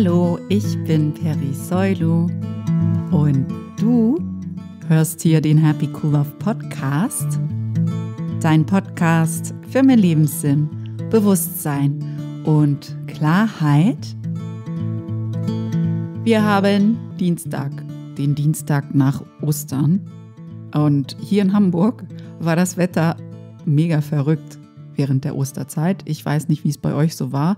Hallo, ich bin Peri Soilu und du hörst hier den Happy Cool Love Podcast. Dein Podcast für mehr Lebenssinn, Bewusstsein und Klarheit. Wir haben Dienstag, den Dienstag nach Ostern. Und hier in Hamburg war das Wetter mega verrückt während der Osterzeit. Ich weiß nicht, wie es bei euch so war.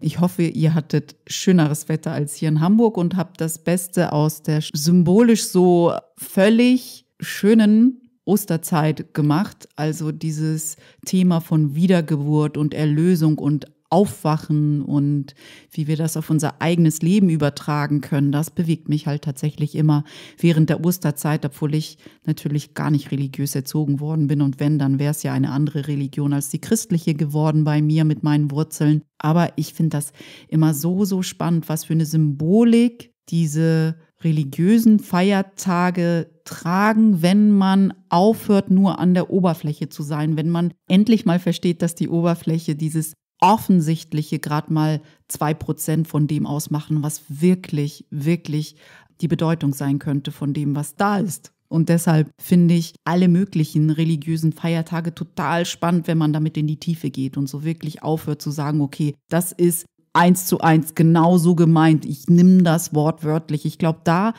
Ich hoffe, ihr hattet schöneres Wetter als hier in Hamburg und habt das Beste aus der symbolisch so völlig schönen Osterzeit gemacht. Also dieses Thema von Wiedergeburt und Erlösung und Aufwachen und wie wir das auf unser eigenes Leben übertragen können, das bewegt mich halt tatsächlich immer während der Osterzeit, obwohl ich natürlich gar nicht religiös erzogen worden bin. Und wenn, dann wäre es ja eine andere Religion als die christliche geworden bei mir mit meinen Wurzeln. Aber ich finde das immer so, so spannend, was für eine Symbolik diese religiösen Feiertage tragen, wenn man aufhört, nur an der Oberfläche zu sein, wenn man endlich mal versteht, dass die Oberfläche dieses offensichtliche gerade mal zwei Prozent von dem ausmachen, was wirklich, wirklich die Bedeutung sein könnte von dem, was da ist. Und deshalb finde ich alle möglichen religiösen Feiertage total spannend, wenn man damit in die Tiefe geht und so wirklich aufhört zu sagen, okay, das ist eins zu eins genau so gemeint. Ich nimm das wortwörtlich. Ich glaube, da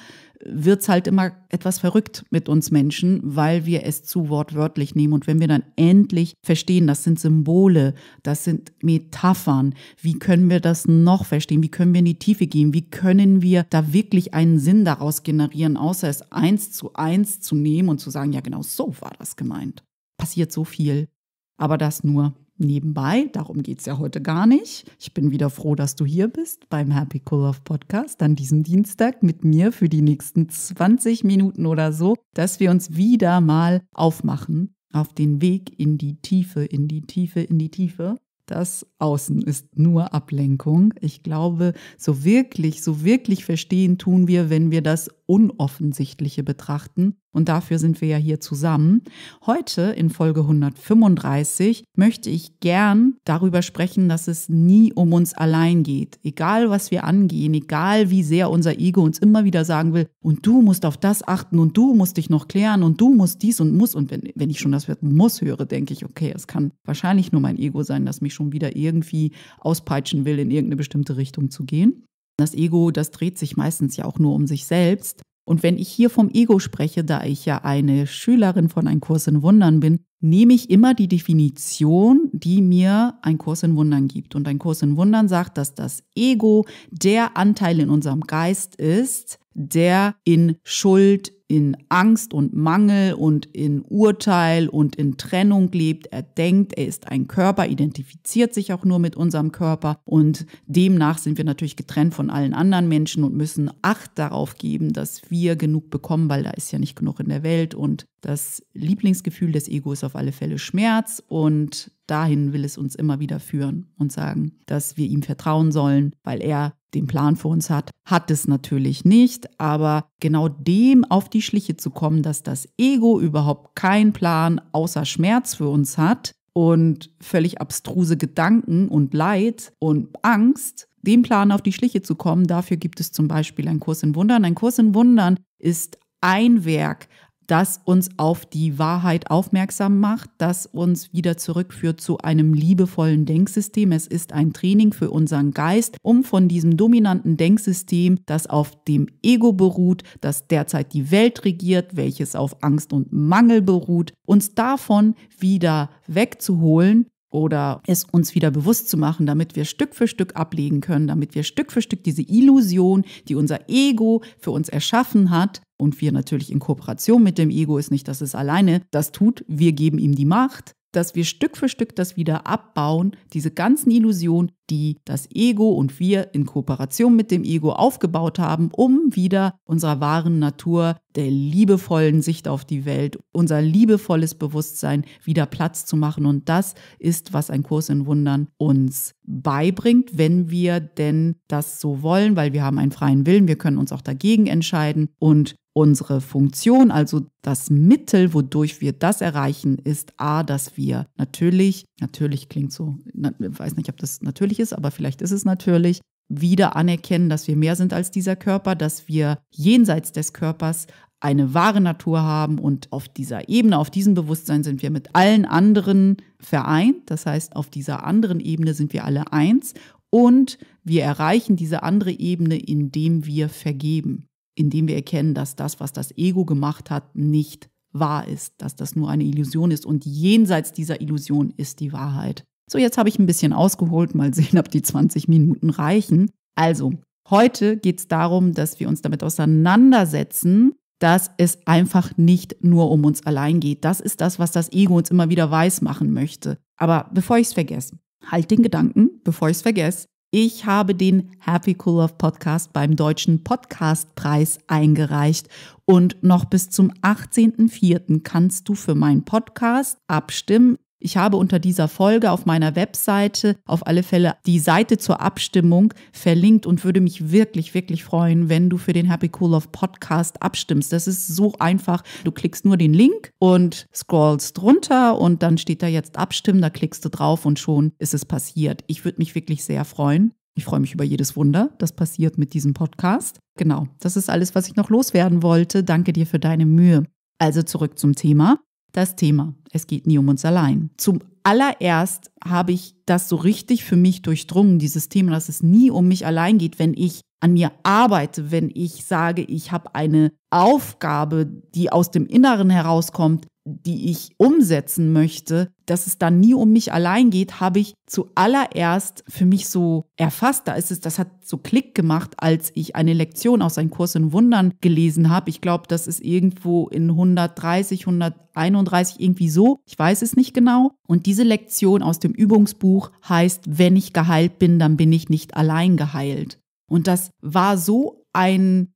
wird's halt immer etwas verrückt mit uns Menschen, weil wir es zu wortwörtlich nehmen. Und wenn wir dann endlich verstehen, das sind Symbole, das sind Metaphern, wie können wir das noch verstehen? Wie können wir in die Tiefe gehen? Wie können wir da wirklich einen Sinn daraus generieren, außer es eins zu eins zu nehmen und zu sagen, ja genau so war das gemeint. Passiert so viel, aber das nur nebenbei. Darum geht es ja heute gar nicht. Ich bin wieder froh, dass du hier bist beim Happy Cool Love Podcast an diesem Dienstag mit mir für die nächsten 20 Minuten oder so, dass wir uns wieder mal aufmachen auf den Weg in die Tiefe, in die Tiefe, in die Tiefe. Das Außen ist nur Ablenkung. Ich glaube, so wirklich, so wirklich verstehen tun wir, wenn wir das Unoffensichtliche betrachten. Und dafür sind wir ja hier zusammen. Heute in Folge 135 möchte ich gern darüber sprechen, dass es nie um uns allein geht. Egal, was wir angehen, egal, wie sehr unser Ego uns immer wieder sagen will, und du musst auf das achten und du musst dich noch klären und du musst dies und muss. Und wenn, wenn ich schon das Wort muss höre, denke ich, okay, es kann wahrscheinlich nur mein Ego sein, das mich schon wieder irgendwie auspeitschen will, in irgendeine bestimmte Richtung zu gehen. Das Ego, das dreht sich meistens ja auch nur um sich selbst. Und wenn ich hier vom Ego spreche, da ich ja eine Schülerin von Ein Kurs in Wundern bin, nehme ich immer die Definition, die mir Ein Kurs in Wundern gibt. Und Ein Kurs in Wundern sagt, dass das Ego der Anteil in unserem Geist ist, der in Schuld, in Angst und Mangel und in Urteil und in Trennung lebt. Er denkt, er ist ein Körper, identifiziert sich auch nur mit unserem Körper und demnach sind wir natürlich getrennt von allen anderen Menschen und müssen Acht darauf geben, dass wir genug bekommen, weil da ist ja nicht genug in der Welt und das Lieblingsgefühl des Ego ist auf alle Fälle Schmerz und dahin will es uns immer wieder führen und sagen, dass wir ihm vertrauen sollen, weil er den Plan für uns hat. Hat es natürlich nicht, aber genau dem auf die Schliche zu kommen, dass das Ego überhaupt keinen Plan außer Schmerz für uns hat und völlig abstruse Gedanken und Leid und Angst, dem Plan auf die Schliche zu kommen, dafür gibt es zum Beispiel einen Kurs in Wundern. Ein Kurs in Wundern ist ein Werk, das uns auf die Wahrheit aufmerksam macht, das uns wieder zurückführt zu einem liebevollen Denksystem. Es ist ein Training für unseren Geist, um von diesem dominanten Denksystem, das auf dem Ego beruht, das derzeit die Welt regiert, welches auf Angst und Mangel beruht, uns davon wieder wegzuholen oder es uns wieder bewusst zu machen, damit wir Stück für Stück ablegen können, damit wir Stück für Stück diese Illusion, die unser Ego für uns erschaffen hat, und wir natürlich in Kooperation mit dem Ego ist nicht, dass es alleine das tut, wir geben ihm die Macht, dass wir Stück für Stück das wieder abbauen, diese ganzen Illusionen, die das Ego und wir in Kooperation mit dem Ego aufgebaut haben, um wieder unserer wahren Natur, der liebevollen Sicht auf die Welt, unser liebevolles Bewusstsein wieder Platz zu machen. Und das ist, was ein Kurs in Wundern uns beibringt, wenn wir denn das so wollen, weil wir haben einen freien Willen, wir können uns auch dagegen entscheiden. Und Unsere Funktion, also das Mittel, wodurch wir das erreichen, ist A, dass wir natürlich, natürlich klingt so, ich weiß nicht, ob das natürlich ist, aber vielleicht ist es natürlich, wieder anerkennen, dass wir mehr sind als dieser Körper, dass wir jenseits des Körpers eine wahre Natur haben und auf dieser Ebene, auf diesem Bewusstsein sind wir mit allen anderen vereint. Das heißt, auf dieser anderen Ebene sind wir alle eins und wir erreichen diese andere Ebene, indem wir vergeben indem wir erkennen, dass das, was das Ego gemacht hat, nicht wahr ist, dass das nur eine Illusion ist und jenseits dieser Illusion ist die Wahrheit. So, jetzt habe ich ein bisschen ausgeholt, mal sehen, ob die 20 Minuten reichen. Also, heute geht es darum, dass wir uns damit auseinandersetzen, dass es einfach nicht nur um uns allein geht. Das ist das, was das Ego uns immer wieder weiß machen möchte. Aber bevor ich es vergesse, halt den Gedanken, bevor ich es vergesse, ich habe den Happy Cool Love Podcast beim Deutschen Podcastpreis eingereicht und noch bis zum 18.04. kannst du für meinen Podcast abstimmen. Ich habe unter dieser Folge auf meiner Webseite auf alle Fälle die Seite zur Abstimmung verlinkt und würde mich wirklich, wirklich freuen, wenn du für den Happy Cool Love Podcast abstimmst. Das ist so einfach. Du klickst nur den Link und scrollst runter und dann steht da jetzt abstimmen. Da klickst du drauf und schon ist es passiert. Ich würde mich wirklich sehr freuen. Ich freue mich über jedes Wunder, das passiert mit diesem Podcast. Genau, das ist alles, was ich noch loswerden wollte. Danke dir für deine Mühe. Also zurück zum Thema das Thema. Es geht nie um uns allein. Zum allererst habe ich das so richtig für mich durchdrungen, dieses Thema, dass es nie um mich allein geht, wenn ich an mir arbeite, wenn ich sage, ich habe eine Aufgabe, die aus dem Inneren herauskommt, die ich umsetzen möchte, dass es dann nie um mich allein geht, habe ich zuallererst für mich so erfasst. Da ist es, das hat so Klick gemacht, als ich eine Lektion aus einem Kurs in Wundern gelesen habe. Ich glaube, das ist irgendwo in 130, 131 irgendwie so. Ich weiß es nicht genau. Und diese Lektion aus dem Übungsbuch heißt, wenn ich geheilt bin, dann bin ich nicht allein geheilt. Und das war so ein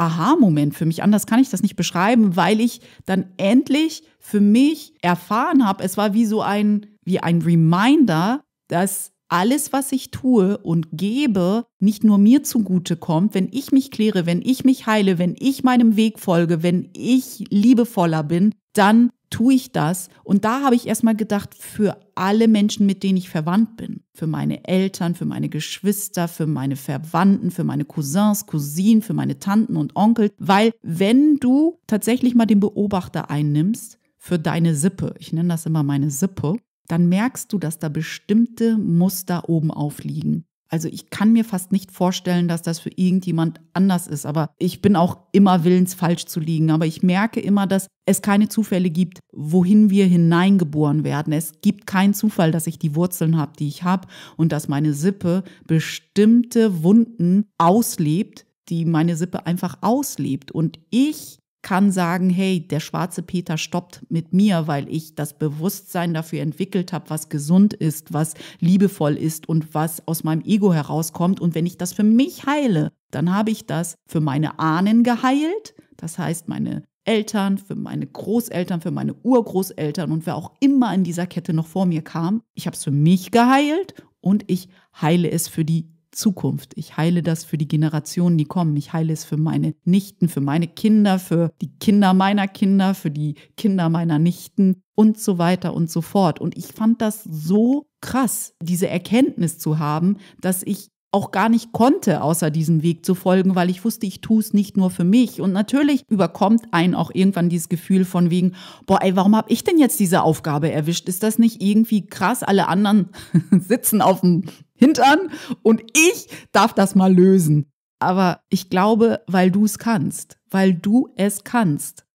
Aha-Moment für mich. Anders kann ich das nicht beschreiben, weil ich dann endlich für mich erfahren habe, es war wie so ein, wie ein Reminder, dass alles, was ich tue und gebe, nicht nur mir zugute kommt, wenn ich mich kläre, wenn ich mich heile, wenn ich meinem Weg folge, wenn ich liebevoller bin, dann tue ich das? Und da habe ich erstmal gedacht, für alle Menschen, mit denen ich verwandt bin, für meine Eltern, für meine Geschwister, für meine Verwandten, für meine Cousins, Cousinen, für meine Tanten und Onkel, weil wenn du tatsächlich mal den Beobachter einnimmst für deine Sippe, ich nenne das immer meine Sippe, dann merkst du, dass da bestimmte Muster oben aufliegen. Also ich kann mir fast nicht vorstellen, dass das für irgendjemand anders ist. Aber ich bin auch immer willens, falsch zu liegen. Aber ich merke immer, dass es keine Zufälle gibt, wohin wir hineingeboren werden. Es gibt keinen Zufall, dass ich die Wurzeln habe, die ich habe und dass meine Sippe bestimmte Wunden auslebt, die meine Sippe einfach auslebt. Und ich kann sagen, hey, der schwarze Peter stoppt mit mir, weil ich das Bewusstsein dafür entwickelt habe, was gesund ist, was liebevoll ist und was aus meinem Ego herauskommt. Und wenn ich das für mich heile, dann habe ich das für meine Ahnen geheilt, das heißt meine Eltern, für meine Großeltern, für meine Urgroßeltern und wer auch immer in dieser Kette noch vor mir kam. Ich habe es für mich geheilt und ich heile es für die Zukunft. Ich heile das für die Generationen, die kommen. Ich heile es für meine Nichten, für meine Kinder, für die Kinder meiner Kinder, für die Kinder meiner Nichten und so weiter und so fort. Und ich fand das so krass, diese Erkenntnis zu haben, dass ich auch gar nicht konnte, außer diesem Weg zu folgen, weil ich wusste, ich tue es nicht nur für mich. Und natürlich überkommt einen auch irgendwann dieses Gefühl von wegen, boah, ey, warum habe ich denn jetzt diese Aufgabe erwischt? Ist das nicht irgendwie krass? Alle anderen sitzen auf dem Hintern und ich darf das mal lösen. Aber ich glaube, weil du es kannst, weil du es kannst.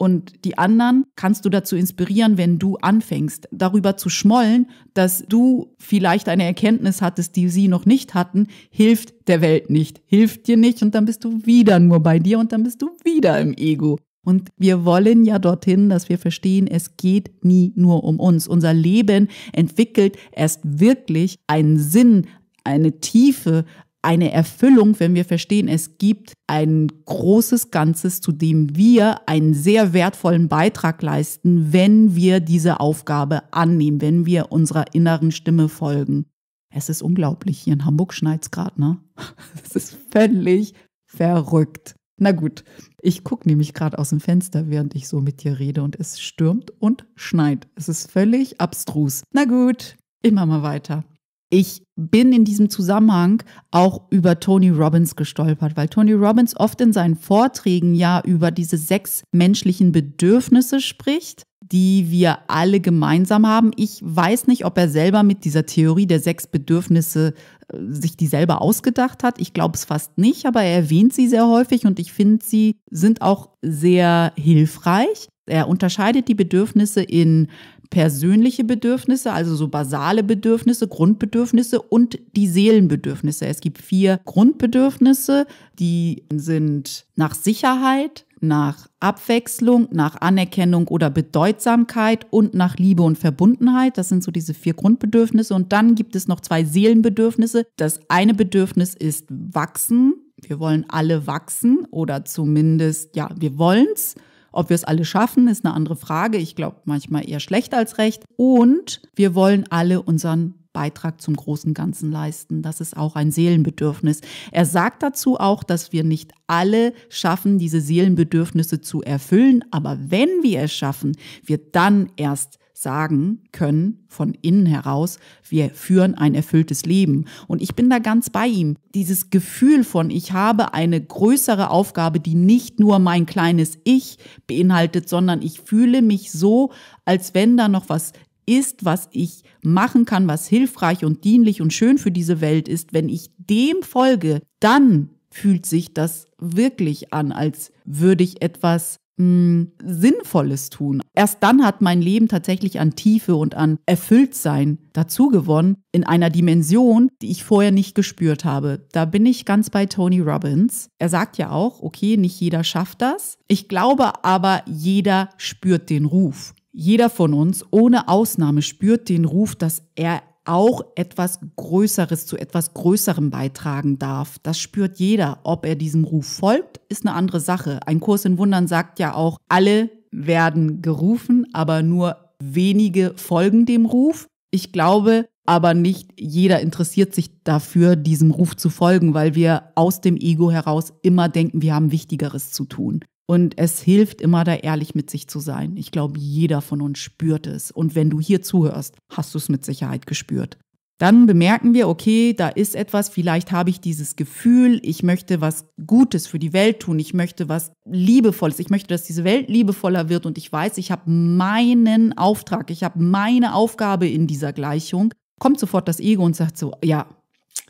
Und die anderen kannst du dazu inspirieren, wenn du anfängst, darüber zu schmollen, dass du vielleicht eine Erkenntnis hattest, die sie noch nicht hatten, hilft der Welt nicht, hilft dir nicht und dann bist du wieder nur bei dir und dann bist du wieder im Ego. Und wir wollen ja dorthin, dass wir verstehen, es geht nie nur um uns. Unser Leben entwickelt erst wirklich einen Sinn, eine Tiefe, eine Erfüllung, wenn wir verstehen, es gibt ein großes Ganzes, zu dem wir einen sehr wertvollen Beitrag leisten, wenn wir diese Aufgabe annehmen, wenn wir unserer inneren Stimme folgen. Es ist unglaublich, hier in Hamburg schneit es gerade, ne? Es ist völlig verrückt. Na gut, ich gucke nämlich gerade aus dem Fenster, während ich so mit dir rede und es stürmt und schneit. Es ist völlig abstrus. Na gut, ich immer mal weiter. Ich bin in diesem Zusammenhang auch über Tony Robbins gestolpert, weil Tony Robbins oft in seinen Vorträgen ja über diese sechs menschlichen Bedürfnisse spricht die wir alle gemeinsam haben. Ich weiß nicht, ob er selber mit dieser Theorie der sechs Bedürfnisse äh, sich die selber ausgedacht hat. Ich glaube es fast nicht, aber er erwähnt sie sehr häufig und ich finde, sie sind auch sehr hilfreich. Er unterscheidet die Bedürfnisse in persönliche Bedürfnisse, also so basale Bedürfnisse, Grundbedürfnisse und die Seelenbedürfnisse. Es gibt vier Grundbedürfnisse, die sind nach Sicherheit, nach Abwechslung, nach Anerkennung oder Bedeutsamkeit und nach Liebe und Verbundenheit. Das sind so diese vier Grundbedürfnisse. Und dann gibt es noch zwei Seelenbedürfnisse. Das eine Bedürfnis ist wachsen. Wir wollen alle wachsen oder zumindest, ja, wir wollen's. Ob wir es alle schaffen, ist eine andere Frage. Ich glaube manchmal eher schlecht als recht. Und wir wollen alle unseren Beitrag zum großen Ganzen leisten. Das ist auch ein Seelenbedürfnis. Er sagt dazu auch, dass wir nicht alle schaffen, diese Seelenbedürfnisse zu erfüllen, aber wenn wir es schaffen, wir dann erst sagen können von innen heraus, wir führen ein erfülltes Leben. Und ich bin da ganz bei ihm. Dieses Gefühl von, ich habe eine größere Aufgabe, die nicht nur mein kleines Ich beinhaltet, sondern ich fühle mich so, als wenn da noch was ist, was ich machen kann, was hilfreich und dienlich und schön für diese Welt ist, wenn ich dem folge, dann fühlt sich das wirklich an, als würde ich etwas mh, hm, Sinnvolles tun. Erst dann hat mein Leben tatsächlich an Tiefe und an Erfülltsein dazu gewonnen, in einer Dimension, die ich vorher nicht gespürt habe. Da bin ich ganz bei Tony Robbins. Er sagt ja auch, okay, nicht jeder schafft das. Ich glaube aber, jeder spürt den Ruf. Jeder von uns ohne Ausnahme spürt den Ruf, dass er auch etwas Größeres zu etwas Größerem beitragen darf. Das spürt jeder. Ob er diesem Ruf folgt, ist eine andere Sache. Ein Kurs in Wundern sagt ja auch, alle werden gerufen, aber nur wenige folgen dem Ruf. Ich glaube, aber nicht jeder interessiert sich dafür, diesem Ruf zu folgen, weil wir aus dem Ego heraus immer denken, wir haben Wichtigeres zu tun. Und es hilft immer, da ehrlich mit sich zu sein. Ich glaube, jeder von uns spürt es. Und wenn du hier zuhörst, hast du es mit Sicherheit gespürt. Dann bemerken wir, okay, da ist etwas, vielleicht habe ich dieses Gefühl, ich möchte was Gutes für die Welt tun, ich möchte was Liebevolles, ich möchte, dass diese Welt liebevoller wird und ich weiß, ich habe meinen Auftrag, ich habe meine Aufgabe in dieser Gleichung. Kommt sofort das Ego und sagt so, ja,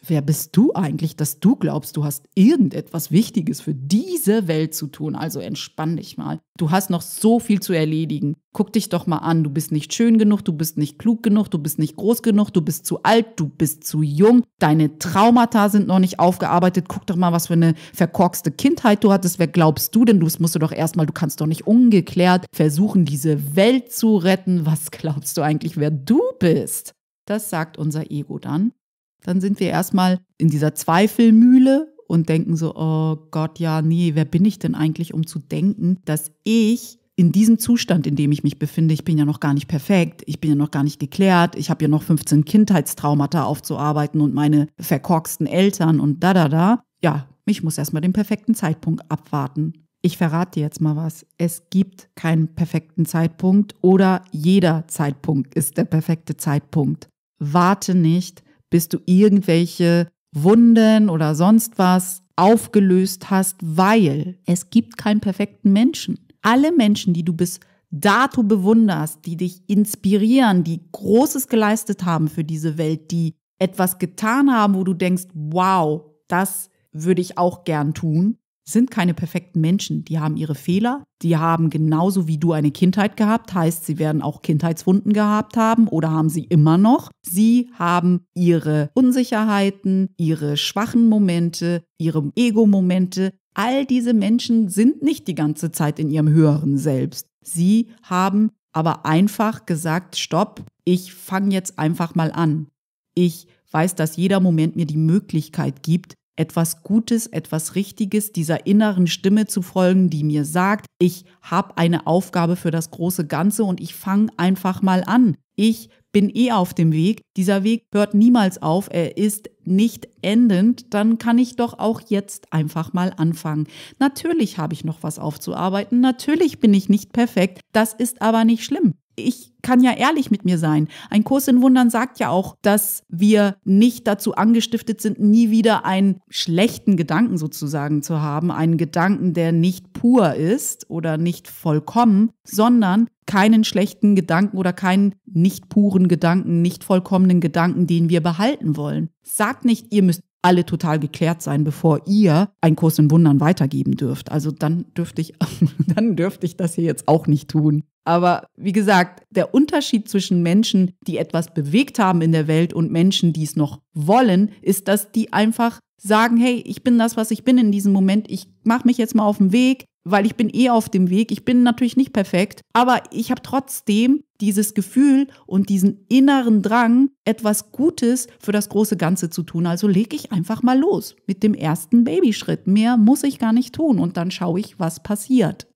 Wer bist du eigentlich, dass du glaubst, du hast irgendetwas Wichtiges für diese Welt zu tun? Also entspann dich mal. Du hast noch so viel zu erledigen. Guck dich doch mal an. Du bist nicht schön genug, du bist nicht klug genug, du bist nicht groß genug, du bist zu alt, du bist zu jung. Deine Traumata sind noch nicht aufgearbeitet. Guck doch mal, was für eine verkorkste Kindheit du hattest. Wer glaubst du denn? Du musst du doch erstmal, du kannst doch nicht ungeklärt versuchen, diese Welt zu retten. Was glaubst du eigentlich, wer du bist? Das sagt unser Ego dann dann sind wir erstmal in dieser Zweifelmühle und denken so, oh Gott, ja, nee, wer bin ich denn eigentlich, um zu denken, dass ich in diesem Zustand, in dem ich mich befinde, ich bin ja noch gar nicht perfekt, ich bin ja noch gar nicht geklärt, ich habe ja noch 15 Kindheitstraumata aufzuarbeiten und meine verkorksten Eltern und da, da, da. Ja, ich muss erstmal den perfekten Zeitpunkt abwarten. Ich verrate dir jetzt mal was. Es gibt keinen perfekten Zeitpunkt oder jeder Zeitpunkt ist der perfekte Zeitpunkt. Warte nicht, bis du irgendwelche Wunden oder sonst was aufgelöst hast, weil es gibt keinen perfekten Menschen. Alle Menschen, die du bis dato bewunderst, die dich inspirieren, die Großes geleistet haben für diese Welt, die etwas getan haben, wo du denkst, wow, das würde ich auch gern tun, sind keine perfekten Menschen. Die haben ihre Fehler. Die haben genauso wie du eine Kindheit gehabt. Heißt, sie werden auch Kindheitswunden gehabt haben oder haben sie immer noch. Sie haben ihre Unsicherheiten, ihre schwachen Momente, ihre Ego-Momente. All diese Menschen sind nicht die ganze Zeit in ihrem höheren Selbst. Sie haben aber einfach gesagt, stopp, ich fange jetzt einfach mal an. Ich weiß, dass jeder Moment mir die Möglichkeit gibt, etwas Gutes, etwas Richtiges, dieser inneren Stimme zu folgen, die mir sagt, ich habe eine Aufgabe für das große Ganze und ich fange einfach mal an. Ich bin eh auf dem Weg. Dieser Weg hört niemals auf. Er ist nicht endend. Dann kann ich doch auch jetzt einfach mal anfangen. Natürlich habe ich noch was aufzuarbeiten. Natürlich bin ich nicht perfekt. Das ist aber nicht schlimm ich kann ja ehrlich mit mir sein. Ein Kurs in Wundern sagt ja auch, dass wir nicht dazu angestiftet sind, nie wieder einen schlechten Gedanken sozusagen zu haben, einen Gedanken, der nicht pur ist oder nicht vollkommen, sondern keinen schlechten Gedanken oder keinen nicht puren Gedanken, nicht vollkommenen Gedanken, den wir behalten wollen. Sagt nicht, ihr müsst alle total geklärt sein, bevor ihr einen Kurs in Wundern weitergeben dürft. Also dann dürfte ich, dann dürfte ich das hier jetzt auch nicht tun. Aber wie gesagt, der Unterschied zwischen Menschen, die etwas bewegt haben in der Welt und Menschen, die es noch wollen, ist, dass die einfach sagen, hey, ich bin das, was ich bin in diesem Moment, ich mache mich jetzt mal auf den Weg, weil ich bin eh auf dem Weg. Ich bin natürlich nicht perfekt, aber ich habe trotzdem dieses Gefühl und diesen inneren Drang, etwas Gutes für das große Ganze zu tun. Also lege ich einfach mal los mit dem ersten Babyschritt. Mehr muss ich gar nicht tun und dann schaue ich, was passiert.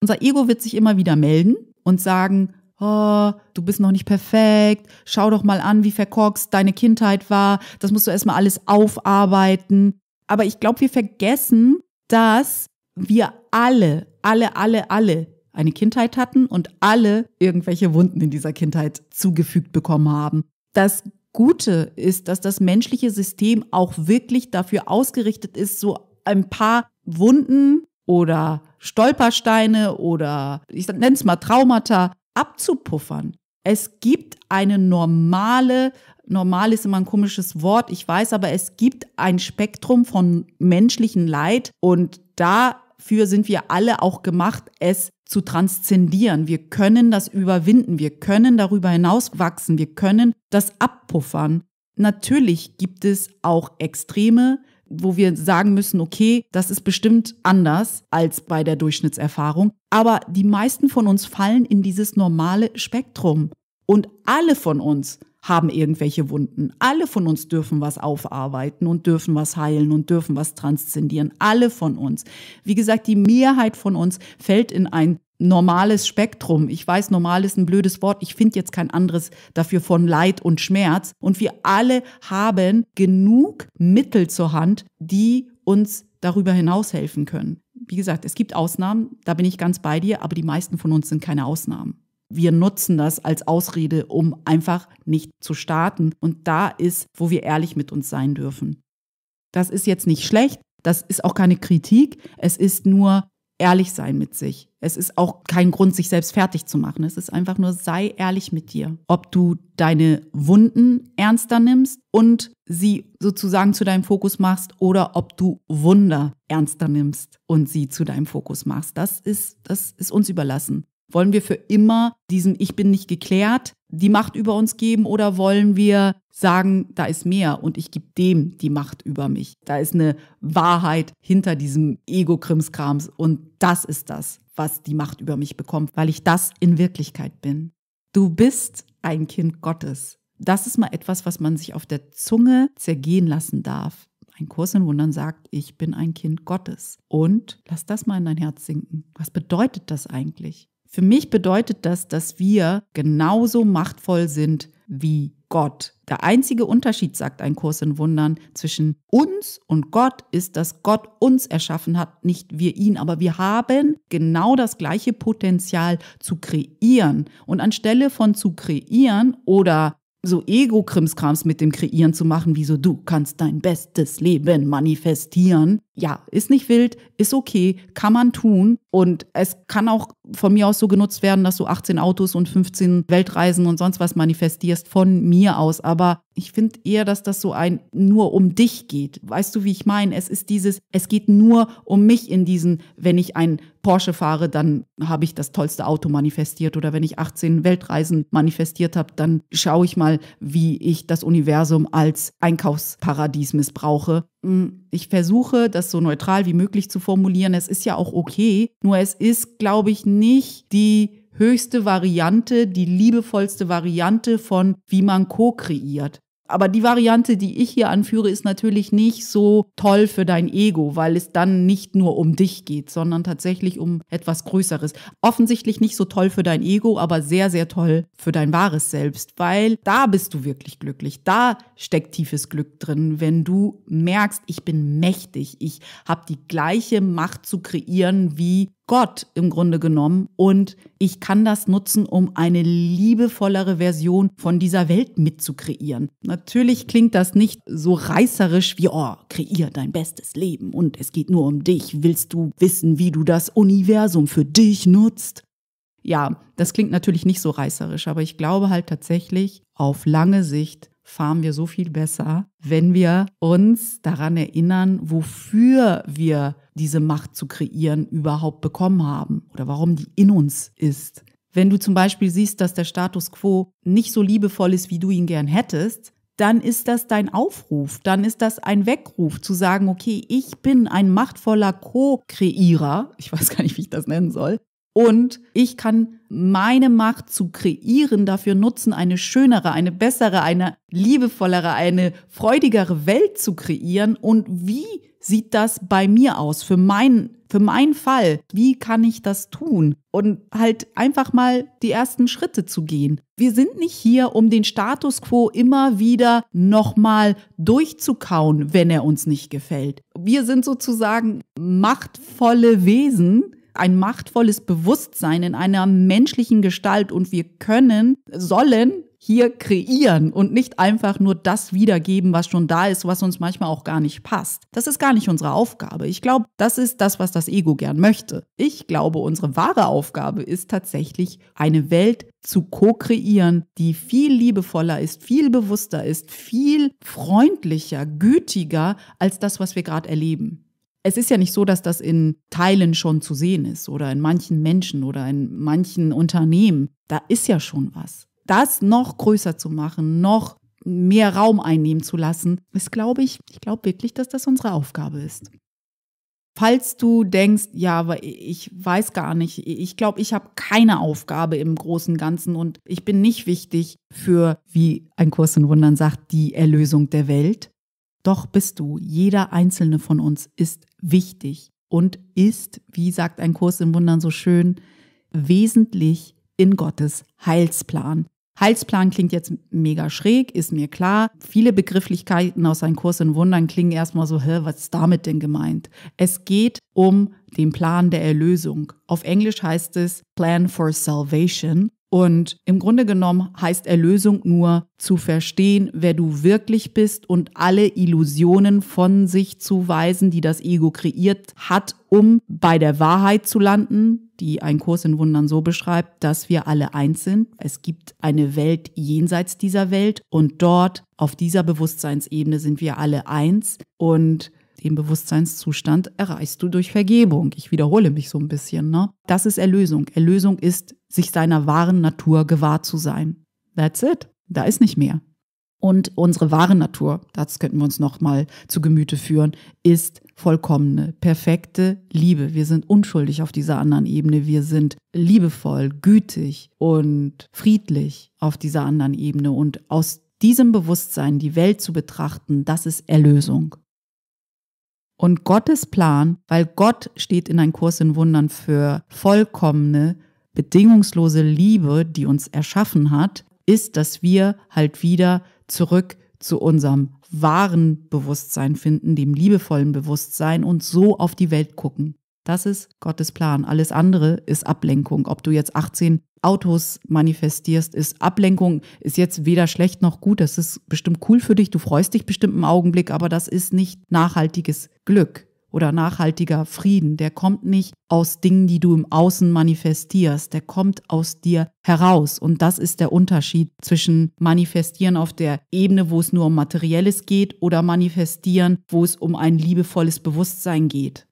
Unser Ego wird sich immer wieder melden und sagen, oh, du bist noch nicht perfekt, schau doch mal an, wie verkorkst deine Kindheit war, das musst du erstmal alles aufarbeiten. Aber ich glaube, wir vergessen, dass wir alle, alle, alle, alle eine Kindheit hatten und alle irgendwelche Wunden in dieser Kindheit zugefügt bekommen haben. Das Gute ist, dass das menschliche System auch wirklich dafür ausgerichtet ist, so ein paar Wunden oder Stolpersteine oder ich nenne es mal Traumata abzupuffern. Es gibt eine normale, normal ist immer ein komisches Wort, ich weiß, aber es gibt ein Spektrum von menschlichen Leid und da dafür sind wir alle auch gemacht, es zu transzendieren. Wir können das überwinden, wir können darüber hinaus wachsen, wir können das abpuffern. Natürlich gibt es auch Extreme, wo wir sagen müssen, okay, das ist bestimmt anders als bei der Durchschnittserfahrung. Aber die meisten von uns fallen in dieses normale Spektrum. Und alle von uns haben irgendwelche Wunden. Alle von uns dürfen was aufarbeiten und dürfen was heilen und dürfen was transzendieren. Alle von uns. Wie gesagt, die Mehrheit von uns fällt in ein normales Spektrum. Ich weiß, normal ist ein blödes Wort. Ich finde jetzt kein anderes dafür von Leid und Schmerz. Und wir alle haben genug Mittel zur Hand, die uns darüber hinaus helfen können. Wie gesagt, es gibt Ausnahmen, da bin ich ganz bei dir, aber die meisten von uns sind keine Ausnahmen wir nutzen das als Ausrede, um einfach nicht zu starten. Und da ist, wo wir ehrlich mit uns sein dürfen. Das ist jetzt nicht schlecht, das ist auch keine Kritik, es ist nur ehrlich sein mit sich. Es ist auch kein Grund, sich selbst fertig zu machen. Es ist einfach nur, sei ehrlich mit dir. Ob du deine Wunden ernster nimmst und sie sozusagen zu deinem Fokus machst oder ob du Wunder ernster nimmst und sie zu deinem Fokus machst. Das ist, das ist uns überlassen. Wollen wir für immer diesen Ich bin nicht geklärt die Macht über uns geben oder wollen wir sagen, da ist mehr und ich gebe dem die Macht über mich? Da ist eine Wahrheit hinter diesem Ego-Krimskrams und das ist das, was die Macht über mich bekommt, weil ich das in Wirklichkeit bin. Du bist ein Kind Gottes. Das ist mal etwas, was man sich auf der Zunge zergehen lassen darf. Ein Kurs in Wundern sagt, ich bin ein Kind Gottes. Und lass das mal in dein Herz sinken. Was bedeutet das eigentlich? Für mich bedeutet das, dass wir genauso machtvoll sind wie Gott. Der einzige Unterschied, sagt ein Kurs in Wundern, zwischen uns und Gott ist, dass Gott uns erschaffen hat, nicht wir ihn. Aber wir haben genau das gleiche Potenzial zu kreieren. Und anstelle von zu kreieren oder so Ego-Krimskrams mit dem Kreieren zu machen, wie so du kannst dein bestes Leben manifestieren. Ja, ist nicht wild, ist okay, kann man tun. Und es kann auch von mir aus so genutzt werden, dass du 18 Autos und 15 Weltreisen und sonst was manifestierst von mir aus. Aber ich finde eher, dass das so ein nur um dich geht. Weißt du, wie ich meine? Es ist dieses, es geht nur um mich in diesen, wenn ich ein Porsche fahre, dann habe ich das tollste Auto manifestiert. Oder wenn ich 18 Weltreisen manifestiert habe, dann schaue ich mal, wie ich das Universum als Einkaufsparadies missbrauche. Hm, ich versuche, das so neutral wie möglich zu formulieren. Es ist ja auch okay. Nur es ist, glaube ich, nicht die höchste Variante, die liebevollste Variante von, wie man co-kreiert. Aber die Variante, die ich hier anführe, ist natürlich nicht so toll für dein Ego, weil es dann nicht nur um dich geht, sondern tatsächlich um etwas Größeres. Offensichtlich nicht so toll für dein Ego, aber sehr, sehr toll für dein wahres Selbst, weil da bist du wirklich glücklich. Da steckt tiefes Glück drin, wenn du merkst, ich bin mächtig, ich habe die gleiche Macht zu kreieren wie Gott im Grunde genommen und ich kann das nutzen, um eine liebevollere Version von dieser Welt mitzukreieren. Natürlich klingt das nicht so reißerisch wie, oh, kreier dein bestes Leben und es geht nur um dich. Willst du wissen, wie du das Universum für dich nutzt? Ja, das klingt natürlich nicht so reißerisch, aber ich glaube halt tatsächlich, auf lange Sicht fahren wir so viel besser, wenn wir uns daran erinnern, wofür wir diese Macht zu kreieren überhaupt bekommen haben oder warum die in uns ist. Wenn du zum Beispiel siehst, dass der Status quo nicht so liebevoll ist, wie du ihn gern hättest, dann ist das dein Aufruf, dann ist das ein Weckruf zu sagen, okay, ich bin ein machtvoller Co-Kreierer, ich weiß gar nicht, wie ich das nennen soll, und ich kann meine Macht zu kreieren dafür nutzen, eine schönere, eine bessere, eine liebevollere, eine freudigere Welt zu kreieren. Und wie sieht das bei mir aus für meinen für meinen Fall, wie kann ich das tun? Und halt einfach mal die ersten Schritte zu gehen. Wir sind nicht hier, um den Status quo immer wieder nochmal durchzukauen, wenn er uns nicht gefällt. Wir sind sozusagen machtvolle Wesen, ein machtvolles Bewusstsein in einer menschlichen Gestalt und wir können, sollen hier kreieren und nicht einfach nur das wiedergeben, was schon da ist, was uns manchmal auch gar nicht passt. Das ist gar nicht unsere Aufgabe. Ich glaube, das ist das, was das Ego gern möchte. Ich glaube, unsere wahre Aufgabe ist tatsächlich, eine Welt zu co-kreieren, die viel liebevoller ist, viel bewusster ist, viel freundlicher, gütiger als das, was wir gerade erleben es ist ja nicht so, dass das in Teilen schon zu sehen ist oder in manchen Menschen oder in manchen Unternehmen. Da ist ja schon was. Das noch größer zu machen, noch mehr Raum einnehmen zu lassen, ist, glaube ich, ich glaube wirklich, dass das unsere Aufgabe ist. Falls du denkst, ja, aber ich weiß gar nicht, ich glaube, ich habe keine Aufgabe im großen Ganzen und ich bin nicht wichtig für, wie ein Kurs in Wundern sagt, die Erlösung der Welt, doch bist du, jeder einzelne von uns ist wichtig und ist, wie sagt ein Kurs im Wundern so schön, wesentlich in Gottes Heilsplan. Heilsplan klingt jetzt mega schräg, ist mir klar. Viele Begrifflichkeiten aus einem Kurs in Wundern klingen erstmal so, hä, was ist damit denn gemeint? Es geht um den Plan der Erlösung. Auf Englisch heißt es Plan for Salvation und im Grunde genommen heißt Erlösung nur zu verstehen, wer du wirklich bist und alle Illusionen von sich zu weisen, die das Ego kreiert hat, um bei der Wahrheit zu landen, die ein Kurs in Wundern so beschreibt, dass wir alle eins sind. Es gibt eine Welt jenseits dieser Welt und dort auf dieser Bewusstseinsebene sind wir alle eins und den Bewusstseinszustand erreichst du durch Vergebung. Ich wiederhole mich so ein bisschen. Ne? Das ist Erlösung. Erlösung ist, sich seiner wahren Natur gewahr zu sein. That's it. Da ist nicht mehr. Und unsere wahre Natur, das könnten wir uns nochmal zu Gemüte führen, ist vollkommene, perfekte Liebe. Wir sind unschuldig auf dieser anderen Ebene. Wir sind liebevoll, gütig und friedlich auf dieser anderen Ebene. Und aus diesem Bewusstsein die Welt zu betrachten, das ist Erlösung und Gottes Plan, weil Gott steht in einem Kurs in Wundern für vollkommene, bedingungslose Liebe, die uns erschaffen hat, ist, dass wir halt wieder zurück zu unserem wahren Bewusstsein finden, dem liebevollen Bewusstsein und so auf die Welt gucken. Das ist Gottes Plan. Alles andere ist Ablenkung. Ob du jetzt 18 Autos manifestierst, ist Ablenkung ist jetzt weder schlecht noch gut. Das ist bestimmt cool für dich. Du freust dich bestimmt im Augenblick, aber das ist nicht nachhaltiges Glück oder nachhaltiger Frieden. Der kommt nicht aus Dingen, die du im Außen manifestierst. Der kommt aus dir heraus. Und das ist der Unterschied zwischen manifestieren auf der Ebene, wo es nur um Materielles geht oder manifestieren, wo es um ein liebevolles Bewusstsein geht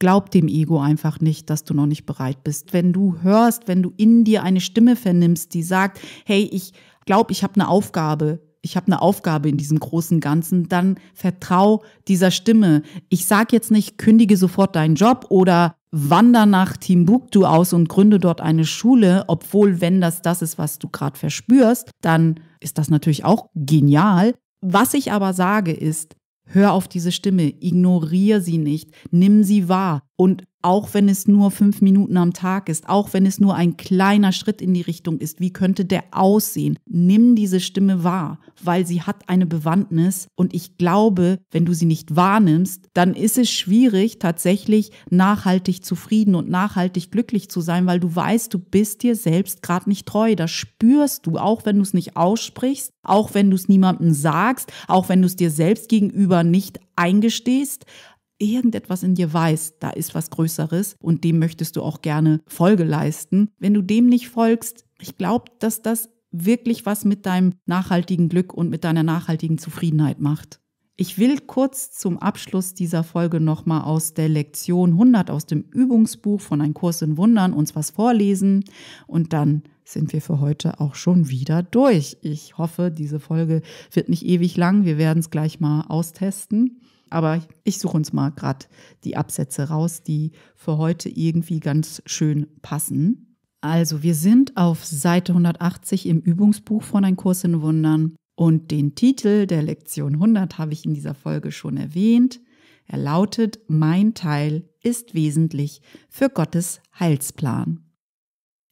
glaub dem Ego einfach nicht, dass du noch nicht bereit bist. Wenn du hörst, wenn du in dir eine Stimme vernimmst, die sagt, hey, ich glaube, ich habe eine Aufgabe, ich habe eine Aufgabe in diesem großen Ganzen, dann vertrau dieser Stimme. Ich sage jetzt nicht, kündige sofort deinen Job oder wander nach Timbuktu aus und gründe dort eine Schule, obwohl wenn das das ist, was du gerade verspürst, dann ist das natürlich auch genial. Was ich aber sage ist, Hör auf diese Stimme, ignoriere sie nicht, nimm sie wahr, und auch wenn es nur fünf Minuten am Tag ist, auch wenn es nur ein kleiner Schritt in die Richtung ist, wie könnte der aussehen? Nimm diese Stimme wahr, weil sie hat eine Bewandtnis. Und ich glaube, wenn du sie nicht wahrnimmst, dann ist es schwierig, tatsächlich nachhaltig zufrieden und nachhaltig glücklich zu sein, weil du weißt, du bist dir selbst gerade nicht treu. Das spürst du, auch wenn du es nicht aussprichst, auch wenn du es niemandem sagst, auch wenn du es dir selbst gegenüber nicht eingestehst, irgendetwas in dir weiß, da ist was Größeres und dem möchtest du auch gerne Folge leisten. Wenn du dem nicht folgst, ich glaube, dass das wirklich was mit deinem nachhaltigen Glück und mit deiner nachhaltigen Zufriedenheit macht. Ich will kurz zum Abschluss dieser Folge nochmal aus der Lektion 100 aus dem Übungsbuch von Ein Kurs in Wundern uns was vorlesen und dann sind wir für heute auch schon wieder durch. Ich hoffe, diese Folge wird nicht ewig lang. Wir werden es gleich mal austesten. Aber ich suche uns mal gerade die Absätze raus, die für heute irgendwie ganz schön passen. Also wir sind auf Seite 180 im Übungsbuch von Ein Kurs in Wundern und den Titel der Lektion 100 habe ich in dieser Folge schon erwähnt. Er lautet Mein Teil ist wesentlich für Gottes Heilsplan.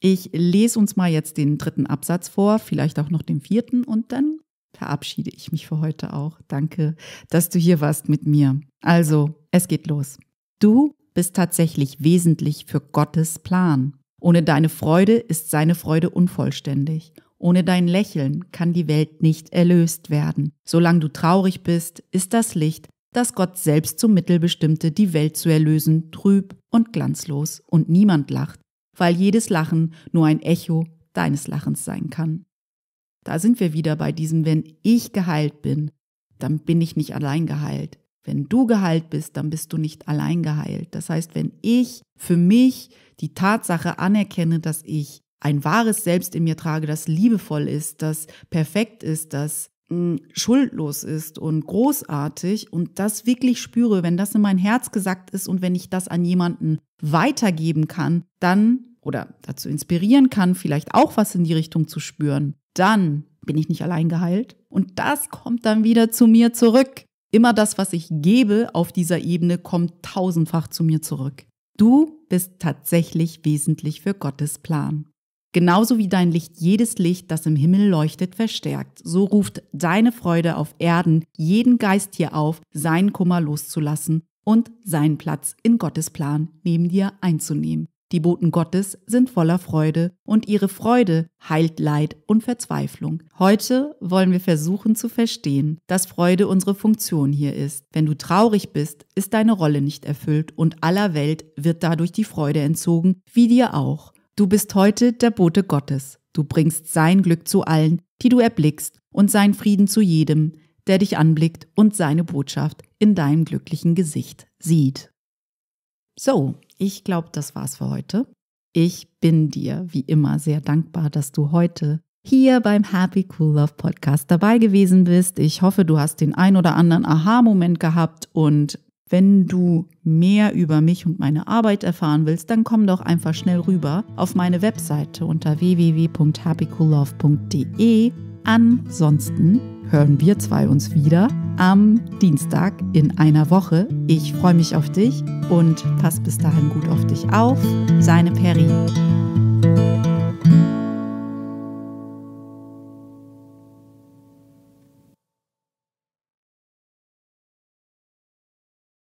Ich lese uns mal jetzt den dritten Absatz vor, vielleicht auch noch den vierten und dann verabschiede ich mich für heute auch. Danke, dass du hier warst mit mir. Also, es geht los. Du bist tatsächlich wesentlich für Gottes Plan. Ohne deine Freude ist seine Freude unvollständig. Ohne dein Lächeln kann die Welt nicht erlöst werden. Solange du traurig bist, ist das Licht, das Gott selbst zum Mittel bestimmte, die Welt zu erlösen, trüb und glanzlos und niemand lacht, weil jedes Lachen nur ein Echo deines Lachens sein kann. Da sind wir wieder bei diesem, wenn ich geheilt bin, dann bin ich nicht allein geheilt. Wenn du geheilt bist, dann bist du nicht allein geheilt. Das heißt, wenn ich für mich die Tatsache anerkenne, dass ich ein wahres Selbst in mir trage, das liebevoll ist, das perfekt ist, das hm, schuldlos ist und großartig und das wirklich spüre, wenn das in mein Herz gesagt ist und wenn ich das an jemanden weitergeben kann, dann oder dazu inspirieren kann, vielleicht auch was in die Richtung zu spüren, dann bin ich nicht allein geheilt. Und das kommt dann wieder zu mir zurück. Immer das, was ich gebe auf dieser Ebene, kommt tausendfach zu mir zurück. Du bist tatsächlich wesentlich für Gottes Plan. Genauso wie dein Licht jedes Licht, das im Himmel leuchtet, verstärkt, so ruft deine Freude auf Erden jeden Geist hier auf, seinen Kummer loszulassen und seinen Platz in Gottes Plan neben dir einzunehmen. Die Boten Gottes sind voller Freude und ihre Freude heilt Leid und Verzweiflung. Heute wollen wir versuchen zu verstehen, dass Freude unsere Funktion hier ist. Wenn du traurig bist, ist deine Rolle nicht erfüllt und aller Welt wird dadurch die Freude entzogen, wie dir auch. Du bist heute der Bote Gottes. Du bringst sein Glück zu allen, die du erblickst, und seinen Frieden zu jedem, der dich anblickt und seine Botschaft in deinem glücklichen Gesicht sieht. So, ich glaube, das war's für heute. Ich bin dir wie immer sehr dankbar, dass du heute hier beim Happy Cool Love Podcast dabei gewesen bist. Ich hoffe, du hast den ein oder anderen Aha-Moment gehabt und wenn du mehr über mich und meine Arbeit erfahren willst, dann komm doch einfach schnell rüber auf meine Webseite unter www.happycoollove.de. Ansonsten hören wir zwei uns wieder am Dienstag in einer Woche. Ich freue mich auf dich und pass bis dahin gut auf dich auf. Seine Peri.